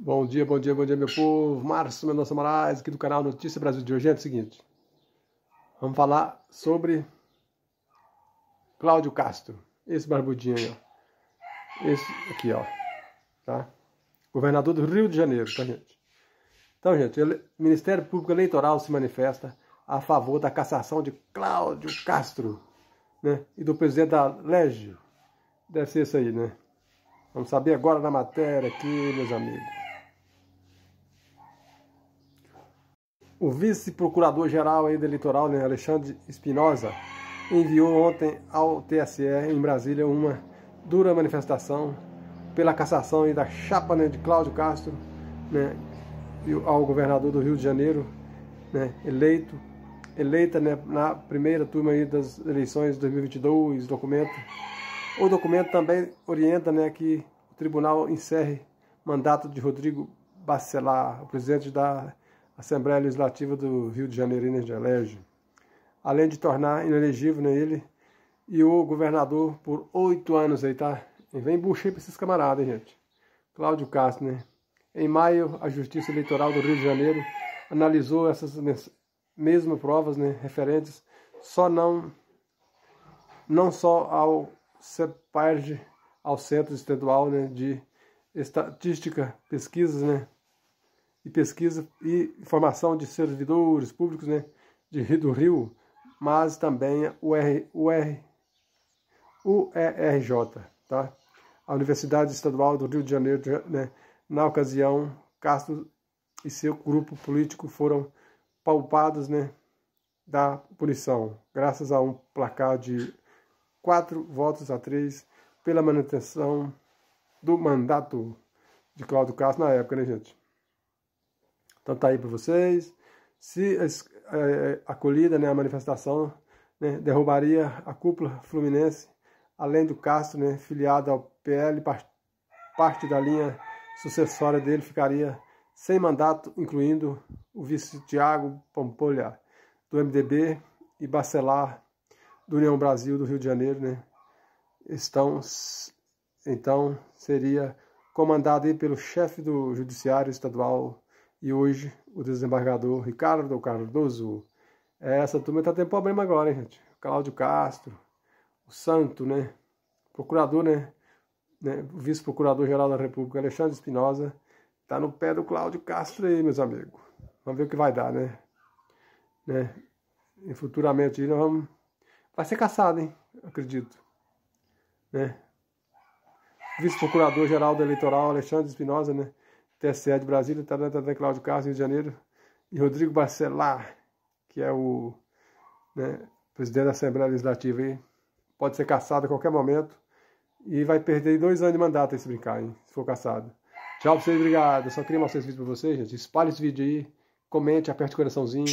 Bom dia, bom dia, bom dia, meu povo. Márcio Mendonça Moraes, aqui do canal Notícia Brasil de hoje. É o seguinte, vamos falar sobre Cláudio Castro, esse barbudinho aí, ó. Esse aqui, ó, tá? Governador do Rio de Janeiro, tá, gente? Então, gente, o Ministério Público Eleitoral se manifesta a favor da cassação de Cláudio Castro, né? E do presidente da Legio. Deve ser isso aí, né? Vamos saber agora na matéria aqui, meus amigos. O vice-procurador-geral aí do eleitoral, né, Alexandre Espinosa, enviou ontem ao TSE em Brasília uma dura manifestação pela cassação da chapa né, de Cláudio Castro né, ao governador do Rio de Janeiro, né, eleito, eleita né, na primeira turma aí das eleições de 2022, documento o documento também orienta né, que o tribunal encerre mandato de Rodrigo Bacelar, o presidente da Assembleia Legislativa do Rio de Janeiro, de Alérgio, além de tornar inelegível né, ele e o governador por oito anos aí, tá? E vem buchei para esses camaradas, hein, gente. Cláudio Castro, né? Em maio, a Justiça Eleitoral do Rio de Janeiro analisou essas mesmas provas, né, referentes só não não só ao se ao Centro Estadual né, de Estatística, Pesquisas, né? E pesquisa e formação de servidores públicos, né? De Rio do Rio, mas também o R, o R, tá? A Universidade Estadual do Rio de Janeiro, né? Na ocasião, Castro e seu grupo político foram palpados, né? Da punição, graças a um placar de quatro votos a três pela manutenção do mandato de Cláudio Castro na época, né, gente? Então tá aí para vocês. Se é, é, acolhida né, a manifestação, né, derrubaria a cúpula fluminense, além do Castro, né, filiado ao PL, parte da linha sucessória dele ficaria sem mandato, incluindo o vice Tiago Pampolha, do MDB, e Bacelar, do União Brasil do Rio de Janeiro, né? Estão, então, seria comandado aí pelo chefe do Judiciário Estadual e hoje o desembargador Ricardo Cardoso. É, essa turma está tendo problema agora, hein, gente? Cláudio Castro, o Santo, né? Procurador, né? né? O vice-procurador-geral da República, Alexandre Espinosa, está no pé do Cláudio Castro aí, meus amigos. Vamos ver o que vai dar, né? né? E futuramente nós vamos vai ser caçado, hein? Acredito. Né? Vice-procurador-geral do eleitoral Alexandre Espinosa, né? TSE de Brasília, Tarantadã Cláudio Carlos, Rio de Janeiro, e Rodrigo Barcelar, que é o né, presidente da Assembleia Legislativa, aí, pode ser caçado a qualquer momento e vai perder dois anos de mandato se brincar, hein, se for caçado. Tchau pra vocês, obrigado. Eu só queria mostrar esse vídeo pra vocês, gente. Espalhe esse vídeo aí, comente, aperte o coraçãozinho,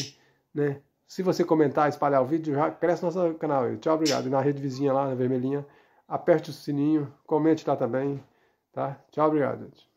né? Se você comentar, espalhar o vídeo, já cresce nosso canal. Aí. Tchau, obrigado. E na rede vizinha lá, na vermelhinha, aperte o sininho, comente lá também. Tá? Tchau, obrigado, gente.